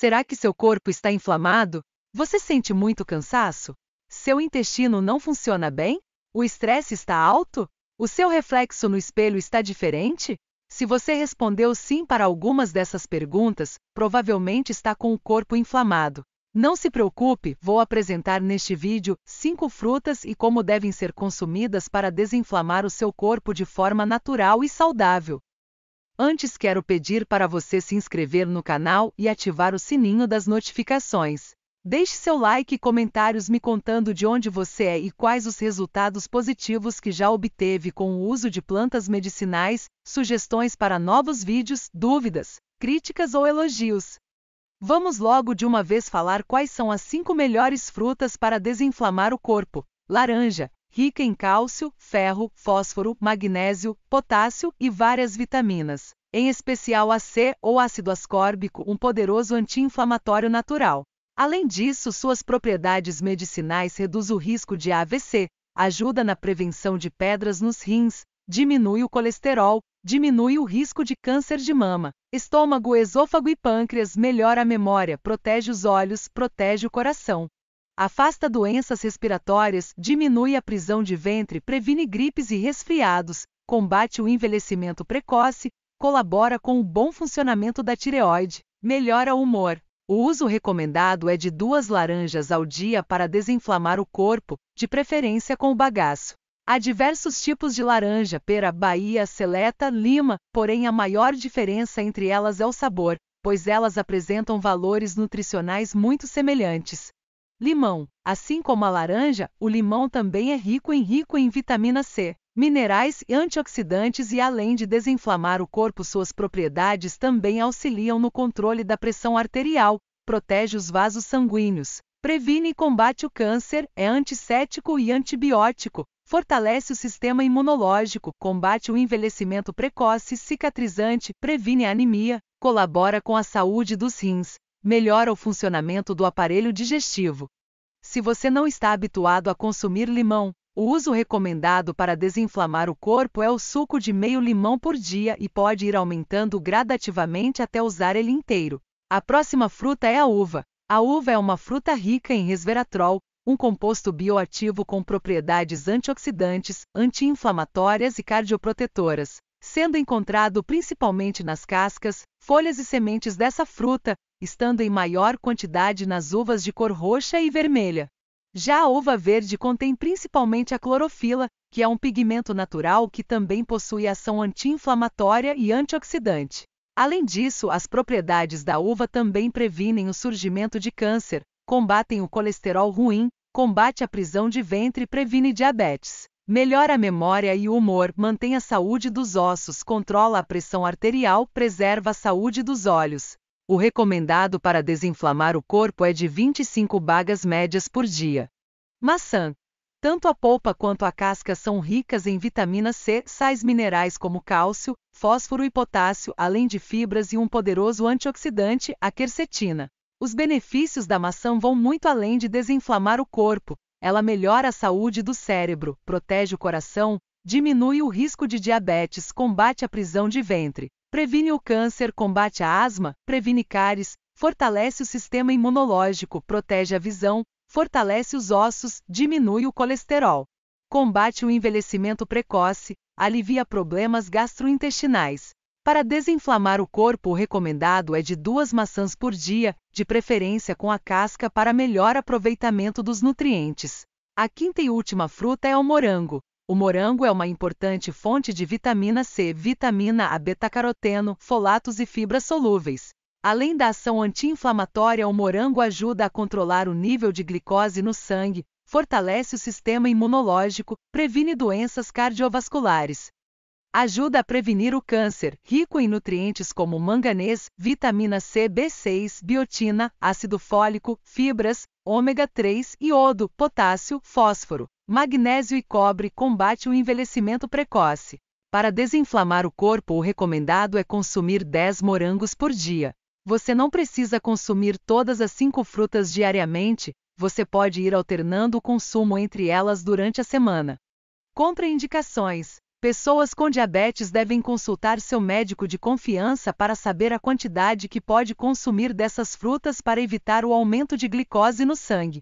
Será que seu corpo está inflamado? Você sente muito cansaço? Seu intestino não funciona bem? O estresse está alto? O seu reflexo no espelho está diferente? Se você respondeu sim para algumas dessas perguntas, provavelmente está com o corpo inflamado. Não se preocupe, vou apresentar neste vídeo 5 frutas e como devem ser consumidas para desinflamar o seu corpo de forma natural e saudável. Antes quero pedir para você se inscrever no canal e ativar o sininho das notificações. Deixe seu like e comentários me contando de onde você é e quais os resultados positivos que já obteve com o uso de plantas medicinais, sugestões para novos vídeos, dúvidas, críticas ou elogios. Vamos logo de uma vez falar quais são as 5 melhores frutas para desinflamar o corpo. Laranja, rica em cálcio, ferro, fósforo, magnésio, potássio e várias vitaminas, em especial a C ou ácido ascórbico, um poderoso anti-inflamatório natural. Além disso, suas propriedades medicinais reduzem o risco de AVC, ajuda na prevenção de pedras nos rins, diminui o colesterol, diminui o risco de câncer de mama, estômago, esôfago e pâncreas, melhora a memória, protege os olhos, protege o coração afasta doenças respiratórias, diminui a prisão de ventre, previne gripes e resfriados, combate o envelhecimento precoce, colabora com o bom funcionamento da tireoide, melhora o humor. O uso recomendado é de duas laranjas ao dia para desinflamar o corpo, de preferência com o bagaço. Há diversos tipos de laranja, pera, Bahia, seleta, lima, porém a maior diferença entre elas é o sabor, pois elas apresentam valores nutricionais muito semelhantes. Limão. Assim como a laranja, o limão também é rico em rico em vitamina C, minerais e antioxidantes e além de desinflamar o corpo, suas propriedades também auxiliam no controle da pressão arterial, protege os vasos sanguíneos, previne e combate o câncer, é antisséptico e antibiótico, fortalece o sistema imunológico, combate o envelhecimento precoce, cicatrizante, previne a anemia, colabora com a saúde dos rins, melhora o funcionamento do aparelho digestivo. Se você não está habituado a consumir limão, o uso recomendado para desinflamar o corpo é o suco de meio limão por dia e pode ir aumentando gradativamente até usar ele inteiro. A próxima fruta é a uva. A uva é uma fruta rica em resveratrol, um composto bioativo com propriedades antioxidantes, anti-inflamatórias e cardioprotetoras sendo encontrado principalmente nas cascas, folhas e sementes dessa fruta, estando em maior quantidade nas uvas de cor roxa e vermelha. Já a uva verde contém principalmente a clorofila, que é um pigmento natural que também possui ação anti-inflamatória e antioxidante. Além disso, as propriedades da uva também previnem o surgimento de câncer, combatem o colesterol ruim, combate a prisão de ventre e previne diabetes melhora a memória e o humor, mantém a saúde dos ossos, controla a pressão arterial, preserva a saúde dos olhos. O recomendado para desinflamar o corpo é de 25 bagas médias por dia. Maçã. Tanto a polpa quanto a casca são ricas em vitamina C, sais minerais como cálcio, fósforo e potássio, além de fibras e um poderoso antioxidante, a quercetina. Os benefícios da maçã vão muito além de desinflamar o corpo, ela melhora a saúde do cérebro, protege o coração, diminui o risco de diabetes, combate a prisão de ventre, previne o câncer, combate a asma, previne cáries, fortalece o sistema imunológico, protege a visão, fortalece os ossos, diminui o colesterol, combate o envelhecimento precoce, alivia problemas gastrointestinais, para desinflamar o corpo, o recomendado é de duas maçãs por dia, de preferência com a casca para melhor aproveitamento dos nutrientes. A quinta e última fruta é o morango. O morango é uma importante fonte de vitamina C, vitamina A, beta-caroteno, folatos e fibras solúveis. Além da ação anti-inflamatória, o morango ajuda a controlar o nível de glicose no sangue, fortalece o sistema imunológico, previne doenças cardiovasculares, Ajuda a prevenir o câncer, rico em nutrientes como manganês, vitamina C, B6, biotina, ácido fólico, fibras, ômega 3, iodo, potássio, fósforo, magnésio e cobre, combate o envelhecimento precoce. Para desinflamar o corpo, o recomendado é consumir 10 morangos por dia. Você não precisa consumir todas as cinco frutas diariamente, você pode ir alternando o consumo entre elas durante a semana. Compre indicações. Pessoas com diabetes devem consultar seu médico de confiança para saber a quantidade que pode consumir dessas frutas para evitar o aumento de glicose no sangue.